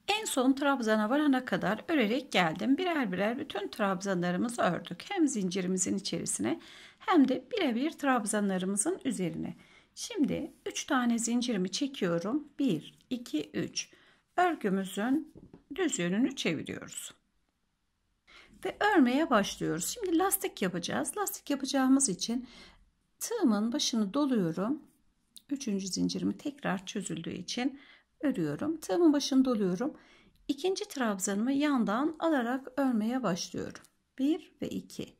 En son trabzana varana kadar örerek geldim. Birer birer bütün trabzanlarımızı ördük. Hem zincirimizin içerisine hem de birebir trabzanlarımızın üzerine. Şimdi 3 tane zincirimi çekiyorum. 1, 2, 3. Örgümüzün düz yönünü çeviriyoruz. Ve örmeye başlıyoruz. Şimdi lastik yapacağız. Lastik yapacağımız için tığımın başını doluyorum. Üçüncü zincirimi tekrar çözüldüğü için örüyorum. Tığımın başını doluyorum. İkinci trabzanımı yandan alarak örmeye başlıyorum. 1 ve 2.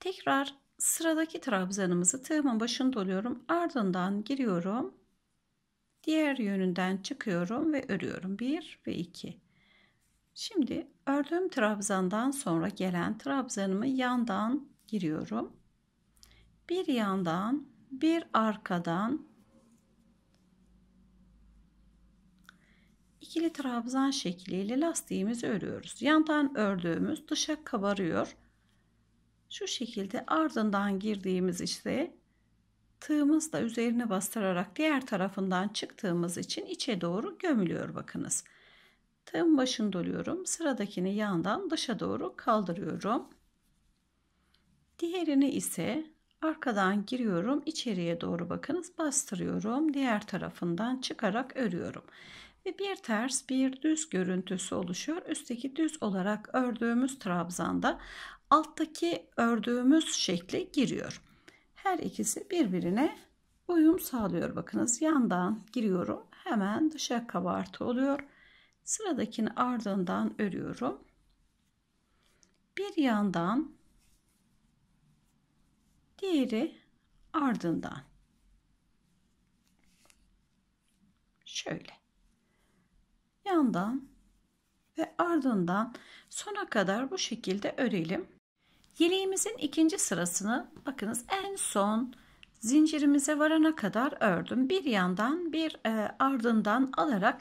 Tekrar Sıradaki trabzanımızı tığımın başını doluyorum. Ardından giriyorum. Diğer yönünden çıkıyorum ve örüyorum. 1 ve 2. Şimdi ördüğüm trabzandan sonra gelen trabzanımı yandan giriyorum. Bir yandan, bir arkadan ikili trabzan şekliyle lastiğimizi örüyoruz. Yandan ördüğümüz dışa kabarıyor. Şu şekilde ardından girdiğimiz işte tığımızla üzerine bastırarak diğer tarafından çıktığımız için içe doğru gömülüyor bakınız. Tığın başını doluyorum. Sıradakini yandan dışa doğru kaldırıyorum. Diğerini ise arkadan giriyorum. içeriye doğru bakınız bastırıyorum. Diğer tarafından çıkarak örüyorum. Ve bir ters bir düz görüntüsü oluşuyor. Üstteki düz olarak ördüğümüz trabzanda alttaki ördüğümüz şekle giriyor. Her ikisi birbirine uyum sağlıyor. Bakınız yandan giriyorum. Hemen dışa kabartı oluyor. Sıradakini ardından örüyorum. Bir yandan diğeri ardından. Şöyle. Yandan ve ardından sona kadar bu şekilde örelim. Yeleğimizin ikinci sırasını bakınız en son zincirimize varana kadar ördüm. Bir yandan bir e, ardından alarak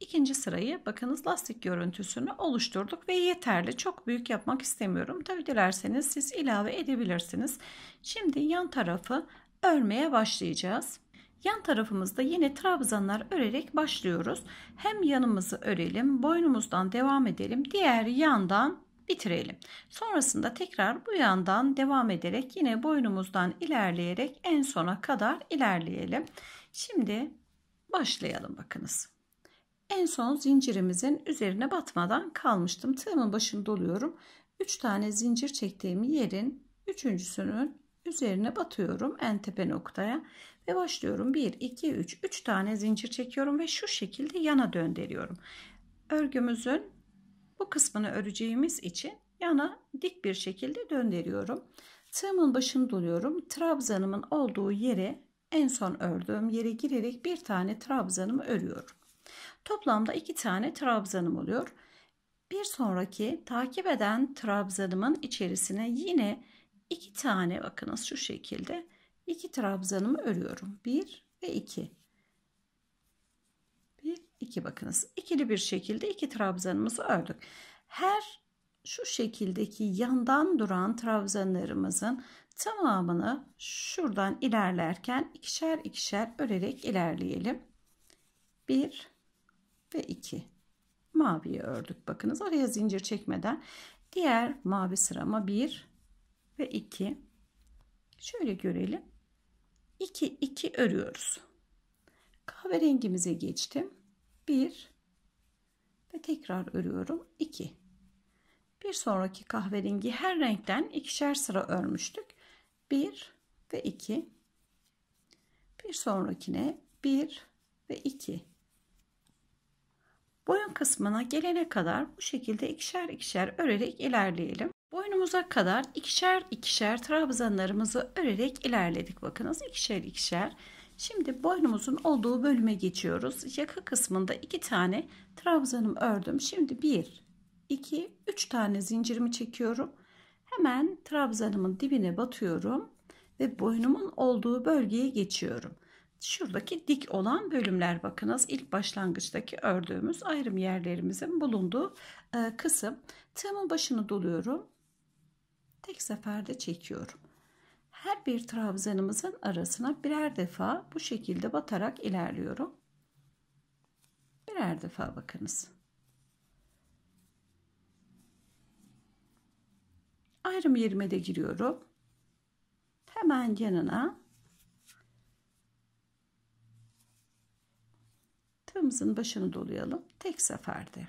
ikinci sırayı bakınız lastik görüntüsünü oluşturduk ve yeterli. Çok büyük yapmak istemiyorum. Tabi dilerseniz siz ilave edebilirsiniz. Şimdi yan tarafı örmeye başlayacağız. Yan tarafımızda yine trabzanlar örerek başlıyoruz. Hem yanımızı örelim, boynumuzdan devam edelim. Diğer yandan bitirelim. Sonrasında tekrar bu yandan devam ederek yine boynumuzdan ilerleyerek en sona kadar ilerleyelim. Şimdi başlayalım bakınız. En son zincirimizin üzerine batmadan kalmıştım. Tığımın başını doluyorum. 3 tane zincir çektiğim yerin üçüncüsünün üzerine batıyorum en tepe noktaya ve başlıyorum 1 2 3 3 tane zincir çekiyorum ve şu şekilde yana döndürüyorum örgümüzün bu kısmını öreceğimiz için yana dik bir şekilde döndürüyorum. Tığımın başını doluyorum. Trabzanımın olduğu yere en son ördüğüm yere girerek bir tane trabzanımı örüyorum. Toplamda iki tane trabzanım oluyor. Bir sonraki takip eden trabzanımın içerisine yine iki tane bakınız şu şekilde iki trabzanımı örüyorum. Bir ve iki. 2 bakınız ikili bir şekilde iki trabzanımızı ördük. Her şu şekildeki yandan duran trabzanlarımızın tamamını şuradan ilerlerken ikişer ikişer örerek ilerleyelim. 1 ve 2 maviyi ördük bakınız araya zincir çekmeden diğer mavi sırama 1 ve 2 şöyle görelim 2 2 örüyoruz kahverengimize geçtim 1 ve tekrar örüyorum 2 bir sonraki kahverengi her renkten ikişer sıra örmüştük 1 ve 2 bir sonrakine 1 ve 2 boyun kısmına gelene kadar bu şekilde ikişer ikişer örerek ilerleyelim boynumuza kadar ikişer ikişer trabzanlarımızı örerek ilerledik bakınız ikişer ikişer Şimdi boynumuzun olduğu bölüme geçiyoruz. Yaka kısmında iki tane trabzanım ördüm. Şimdi bir, iki, üç tane zincirimi çekiyorum. Hemen trabzanımın dibine batıyorum ve boynumun olduğu bölgeye geçiyorum. Şuradaki dik olan bölümler bakınız ilk başlangıçtaki ördüğümüz ayrım yerlerimizin bulunduğu e, kısım. Tığımın başını doluyorum. Tek seferde çekiyorum her bir trabzanımızın arasına birer defa bu şekilde batarak ilerliyorum. Birer defa bakınız. Ayrım yerime de giriyorum. Hemen yanına tığımızın başını dolayalım. Tek seferde.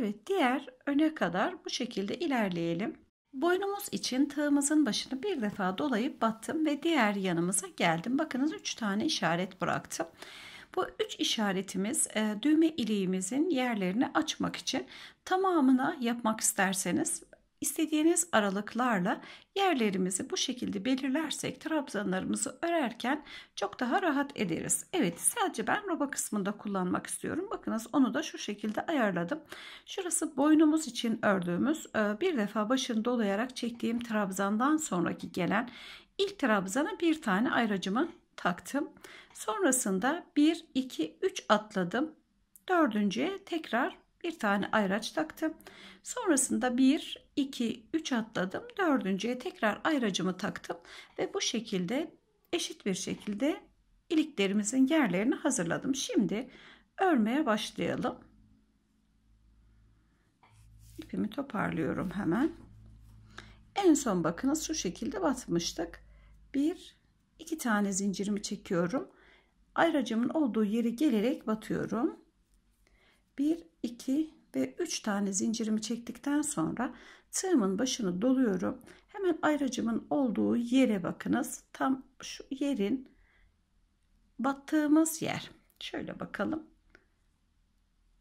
Evet diğer öne kadar bu şekilde ilerleyelim. Boynumuz için tığımızın başını bir defa dolayıp battım ve diğer yanımıza geldim. Bakınız 3 tane işaret bıraktım. Bu 3 işaretimiz e, düğme iliğimizin yerlerini açmak için tamamına yapmak isterseniz İstediğiniz aralıklarla yerlerimizi bu şekilde belirlersek trabzanlarımızı örerken çok daha rahat ederiz. Evet sadece ben roba kısmında kullanmak istiyorum. Bakınız onu da şu şekilde ayarladım. Şurası boynumuz için ördüğümüz e, bir defa başını dolayarak çektiğim trabzandan sonraki gelen ilk trabzana bir tane ayracımı taktım. Sonrasında 1, 2, 3 atladım. Dördüncüye tekrar bir tane ayraç taktım. Sonrasında 1, 2, 3 atladım. Dördüncüye tekrar ayracımı taktım ve bu şekilde eşit bir şekilde iliklerimizin yerlerini hazırladım. Şimdi örmeye başlayalım. İpimi toparlıyorum hemen. En son bakınız şu şekilde batmıştık. Bir, iki tane zincirimi çekiyorum. Ayracımın olduğu yeri gelerek batıyorum. Bir, iki ve üç tane zincirimi çektikten sonra Tığımın başını doluyorum. Hemen ayracımın olduğu yere bakınız. Tam şu yerin battığımız yer. Şöyle bakalım.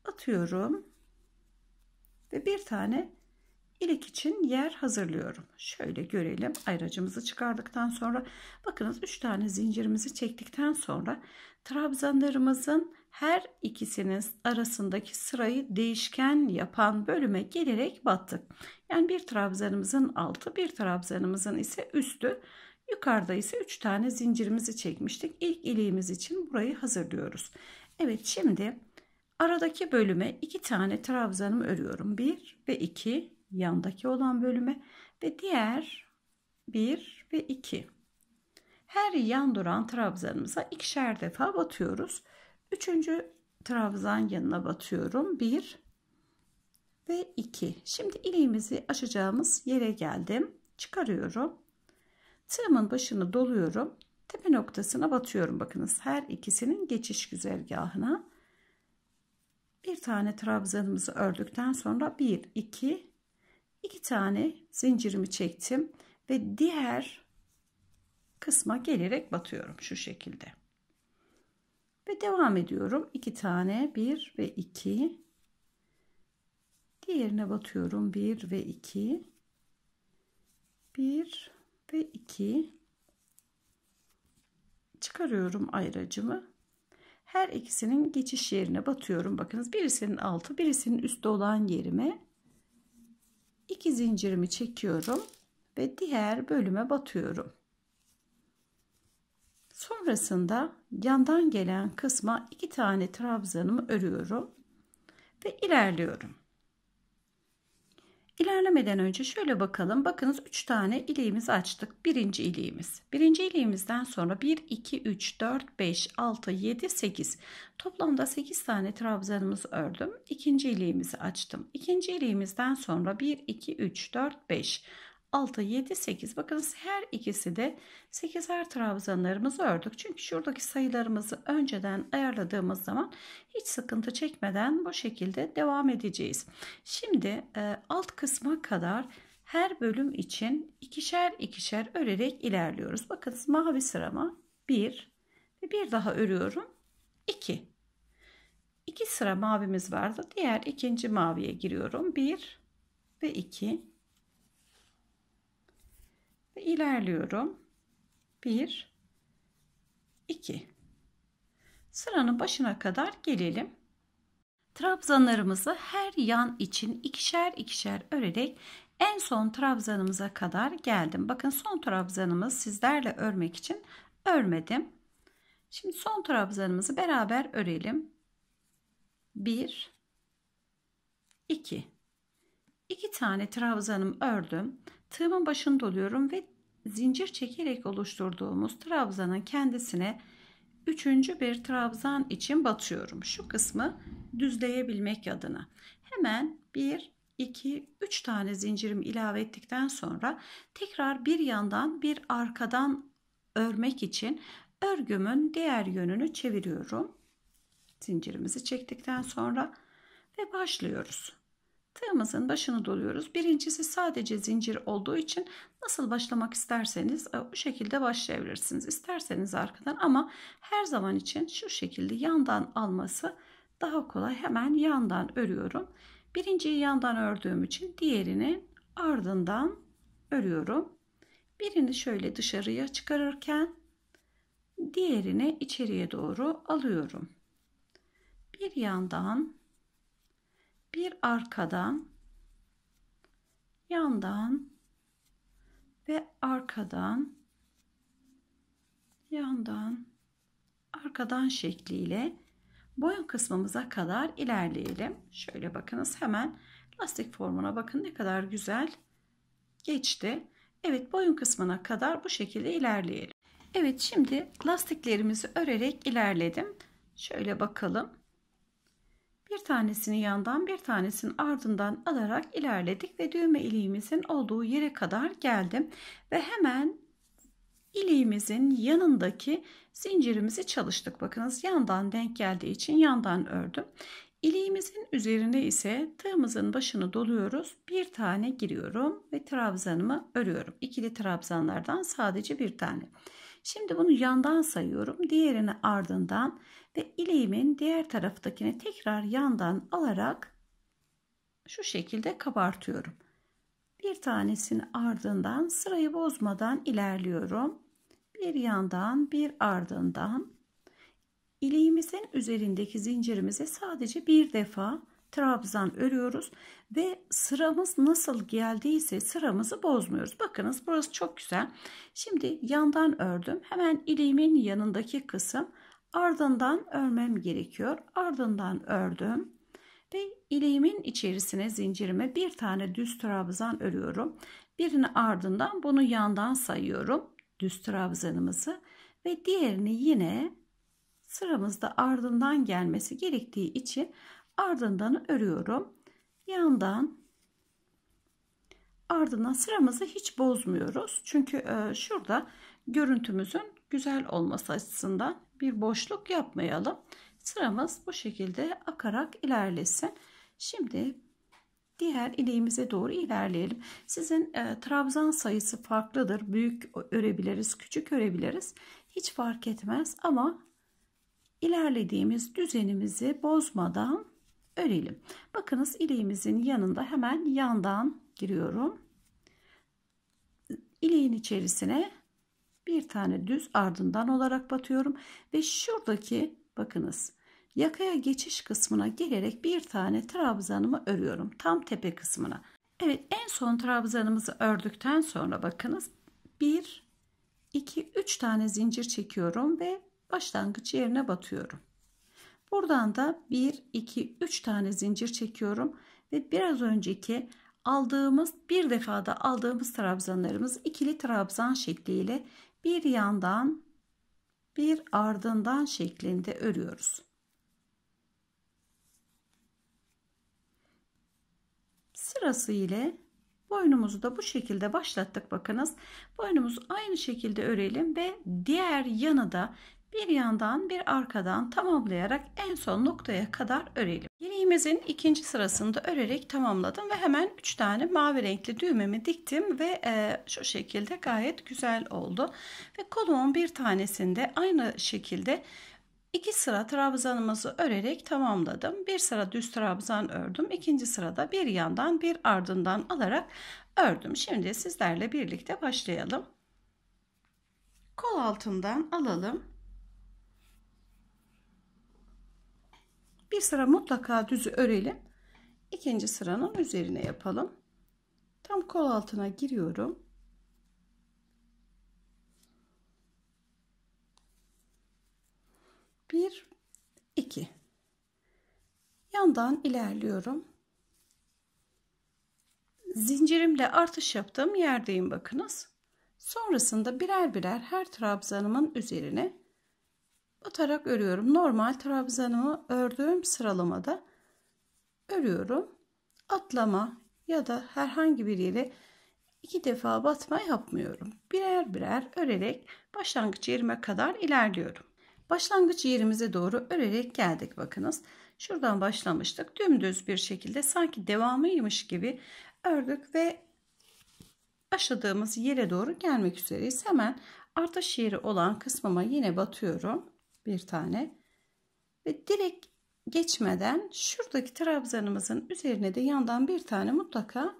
Atıyorum. Ve bir tane ilik için yer hazırlıyorum. Şöyle görelim. Ayracımızı çıkardıktan sonra bakınız 3 tane zincirimizi çektikten sonra trabzanlarımızın her ikisinin arasındaki sırayı değişken yapan bölüme gelerek battık. Yani bir trabzanımızın altı, bir trabzanımızın ise üstü. Yukarıda ise 3 tane zincirimizi çekmiştik. İlk iliğimiz için burayı hazırlıyoruz. Evet şimdi aradaki bölüme 2 tane trabzanımı örüyorum. 1 ve 2 yandaki olan bölüme ve diğer 1 ve 2. Her yan duran trabzanımıza ikişer defa batıyoruz. Üçüncü trabzan yanına batıyorum. 1 ve 2. Şimdi ileğimizi açacağımız yere geldim. Çıkarıyorum. Tığımın başını doluyorum. Tepe noktasına batıyorum. Bakınız her ikisinin geçiş güzergahına. Bir tane trabzanımızı ördükten sonra 1, 2, 2 tane zincirimi çektim. Ve diğer kısma gelerek batıyorum şu şekilde. Ve devam ediyorum. 2 tane 1 ve 2 Diğerine batıyorum. 1 ve 2. 1 ve 2. Çıkarıyorum ayracımı. Her ikisinin geçiş yerine batıyorum. Bakınız birisinin altı, birisinin üstte olan yerime iki zincirimi çekiyorum ve diğer bölüme batıyorum. Sonrasında yandan gelen kısma iki tane trabzanımı örüyorum ve ilerliyorum. İlerlemeden önce şöyle bakalım. Bakınız 3 tane iliğimizi açtık. Birinci iliğimiz. Birinci iliğimizden sonra 1, 2, 3, 4, 5, 6, 7, 8. Toplamda 8 tane trabzanımızı ördüm. İkinci iliğimizi açtım. İkinci iliğimizden sonra 1, 2, 3, 4, 5, 6, 7, 8. Bakınız her ikisi de 8'er trabzanlarımızı ördük. Çünkü şuradaki sayılarımızı önceden ayarladığımız zaman hiç sıkıntı çekmeden bu şekilde devam edeceğiz. Şimdi e, alt kısma kadar her bölüm için ikişer ikişer örerek ilerliyoruz. Bakınız mavi sırama 1 ve bir daha örüyorum 2. 2 sıra mavimiz vardı. Diğer ikinci maviye giriyorum. 1 ve 2 ve ilerliyorum. 1 2 Sıranın başına kadar gelelim. Trabzanlarımızı her yan için ikişer ikişer örerek en son trabzanımıza kadar geldim. Bakın son trabzanımız sizlerle örmek için örmedim. Şimdi son trabzanımızı beraber örelim. 1 2 2 tane trabzanım ördüm. Tığımın başını doluyorum ve zincir çekerek oluşturduğumuz trabzanın kendisine üçüncü bir trabzan için batıyorum. Şu kısmı düzleyebilmek adına. Hemen bir iki üç tane zincirimi ilave ettikten sonra tekrar bir yandan bir arkadan örmek için örgümün diğer yönünü çeviriyorum. Zincirimizi çektikten sonra ve başlıyoruz. Tığımızın başını doluyoruz. Birincisi sadece zincir olduğu için nasıl başlamak isterseniz e, bu şekilde başlayabilirsiniz. İsterseniz arkadan ama her zaman için şu şekilde yandan alması daha kolay. Hemen yandan örüyorum. Birinciyi yandan ördüğüm için diğerini ardından örüyorum. Birini şöyle dışarıya çıkarırken diğerini içeriye doğru alıyorum. Bir yandan bir arkadan yandan ve arkadan yandan arkadan şekliyle boyun kısmımıza kadar ilerleyelim. Şöyle bakınız hemen lastik formuna bakın ne kadar güzel geçti. Evet boyun kısmına kadar bu şekilde ilerleyelim. Evet şimdi lastiklerimizi örerek ilerledim. Şöyle bakalım. Bir tanesini yandan bir tanesinin ardından alarak ilerledik ve düğme iliğimizin olduğu yere kadar geldim. Ve hemen iliğimizin yanındaki zincirimizi çalıştık. Bakınız yandan denk geldiği için yandan ördüm. İliğimizin üzerine ise tığımızın başını doluyoruz. Bir tane giriyorum ve trabzanımı örüyorum. İkili trabzanlardan sadece bir tane. Şimdi bunu yandan sayıyorum. Diğerini ardından ve ileğimin diğer taraftakini tekrar yandan alarak şu şekilde kabartıyorum. Bir tanesini ardından sırayı bozmadan ilerliyorum. Bir yandan bir ardından ileğimizin üzerindeki zincirimize sadece bir defa trabzan örüyoruz ve sıramız nasıl geldiyse sıramızı bozmuyoruz. Bakınız burası çok güzel. Şimdi yandan ördüm. Hemen iliğimin yanındaki kısım ardından örmem gerekiyor. Ardından ördüm ve iliğimin içerisine zincirime bir tane düz trabzan örüyorum. Birini ardından bunu yandan sayıyorum. Düz trabzanımızı ve diğerini yine sıramızda ardından gelmesi gerektiği için ardından örüyorum yandan ardından sıramızı hiç bozmuyoruz çünkü e, şurada görüntümüzün güzel olması açısından bir boşluk yapmayalım sıramız bu şekilde akarak ilerlesin şimdi diğer ileğimize doğru ilerleyelim sizin e, trabzan sayısı farklıdır büyük örebiliriz küçük örebiliriz hiç fark etmez ama ilerlediğimiz düzenimizi bozmadan örelim. Bakınız ileğimizin yanında hemen yandan giriyorum. İleğin içerisine bir tane düz ardından olarak batıyorum ve şuradaki bakınız yakaya geçiş kısmına gelerek bir tane trabzanımı örüyorum tam tepe kısmına. Evet en son trabzanımızı ördükten sonra bakınız 1 2 3 tane zincir çekiyorum ve başlangıç yerine batıyorum. Buradan da 1, 2, 3 tane zincir çekiyorum. Ve biraz önceki aldığımız bir defada aldığımız trabzanlarımız ikili trabzan şekliyle bir yandan bir ardından şeklinde örüyoruz. Sırası ile boynumuzu da bu şekilde başlattık bakınız. Boynumuzu aynı şekilde örelim ve diğer yanı da bir yandan bir arkadan tamamlayarak en son noktaya kadar örelim. Yeleğimizin ikinci sırasında örerek tamamladım ve hemen 3 tane mavi renkli düğmemi diktim ve e, şu şekilde gayet güzel oldu. Ve kolumun bir tanesinde aynı şekilde 2 sıra trabzanımızı örerek tamamladım. Bir sıra düz trabzan ördüm. ikinci sırada bir yandan bir ardından alarak ördüm. Şimdi sizlerle birlikte başlayalım. Kol altından alalım. bir sıra mutlaka düzü örelim. İkinci sıranın üzerine yapalım. Tam kol altına giriyorum. Bir, iki. Yandan ilerliyorum. Zincirimle artış yaptığım yerdeyim bakınız. Sonrasında birer birer her trabzanımın üzerine batarak örüyorum. Normal trabzanımı ördüğüm sıralamada örüyorum. Atlama ya da herhangi bir yere iki defa batma yapmıyorum. Birer birer örerek başlangıç yerime kadar ilerliyorum. Başlangıç yerimize doğru örerek geldik bakınız. Şuradan başlamıştık. Dümdüz bir şekilde sanki devamıymış gibi ördük ve başladığımız yere doğru gelmek üzereyiz. Hemen artış yeri olan kısmıma yine batıyorum bir tane. Ve direkt geçmeden şuradaki trabzanımızın üzerine de yandan bir tane mutlaka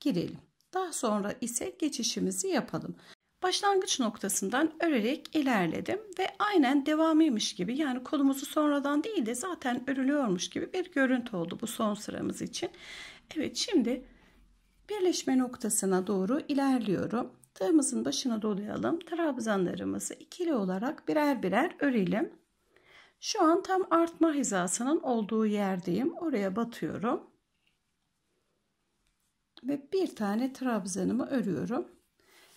girelim. Daha sonra ise geçişimizi yapalım. Başlangıç noktasından örerek ilerledim ve aynen devamıymış gibi yani kolumuzu sonradan değil de zaten örülüyormuş gibi bir görüntü oldu bu son sıramız için. Evet şimdi birleşme noktasına doğru ilerliyorum. Tığımızın başına dolayalım. Trabzanlarımızı ikili olarak birer birer örelim. Şu an tam artma hizasının olduğu yerdeyim. Oraya batıyorum. Ve bir tane trabzanımı örüyorum.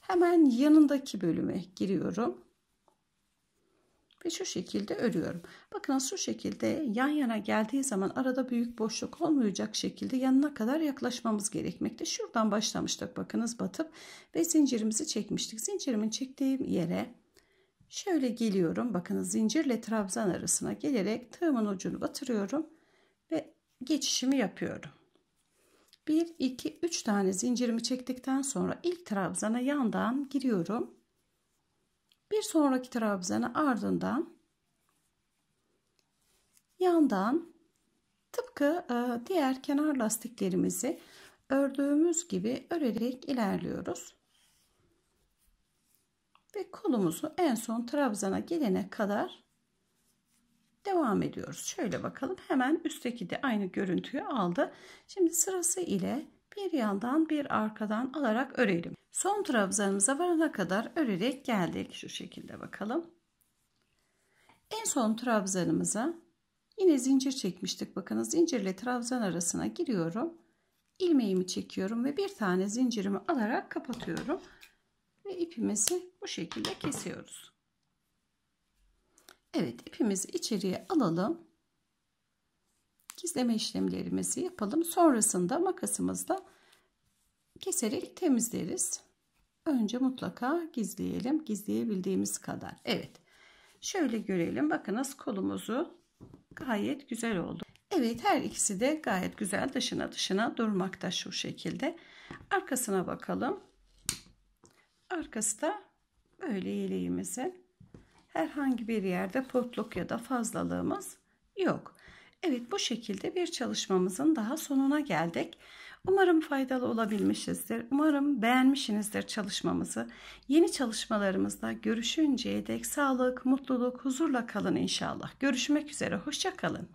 Hemen yanındaki bölüme giriyorum ve şu şekilde örüyorum. Bakın şu şekilde yan yana geldiği zaman arada büyük boşluk olmayacak şekilde yanına kadar yaklaşmamız gerekmekte. Şuradan başlamıştık bakınız batıp ve zincirimizi çekmiştik. Zincirimin çektiğim yere şöyle geliyorum. Bakınız zincirle trabzan arasına gelerek tığımın ucunu batırıyorum ve geçişimi yapıyorum. 1, 2, 3 tane zincirimi çektikten sonra ilk trabzana yandan giriyorum bir sonraki trabzanı ardından yandan tıpkı e, diğer kenar lastiklerimizi ördüğümüz gibi örerek ilerliyoruz. Ve kolumuzu en son trabzana gelene kadar devam ediyoruz. Şöyle bakalım hemen üstteki de aynı görüntüyü aldı. Şimdi sırası ile bir yandan bir arkadan alarak örelim. Son trabzanımıza varana kadar örerek geldik. Şu şekilde bakalım. En son trabzanımıza yine zincir çekmiştik. Bakın zincirle trabzan arasına giriyorum. ilmeğimi çekiyorum ve bir tane zincirimi alarak kapatıyorum. Ve ipimizi bu şekilde kesiyoruz. Evet ipimizi içeriye alalım. Gizleme işlemlerimizi yapalım. Sonrasında makasımızla keserek temizleriz. Önce mutlaka gizleyelim. Gizleyebildiğimiz kadar. Evet. Şöyle görelim. Bakınız kolumuzu gayet güzel oldu. Evet her ikisi de gayet güzel dışına dışına durmakta şu şekilde. Arkasına bakalım. Arkası da böyle yeleğimizin herhangi bir yerde potluk ya da fazlalığımız yok. Evet bu şekilde bir çalışmamızın daha sonuna geldik. Umarım faydalı olabilmişizdir. Umarım beğenmişsinizdir çalışmamızı. Yeni çalışmalarımızda görüşünceye dek sağlık, mutluluk, huzurla kalın inşallah. Görüşmek üzere, hoşça kalın.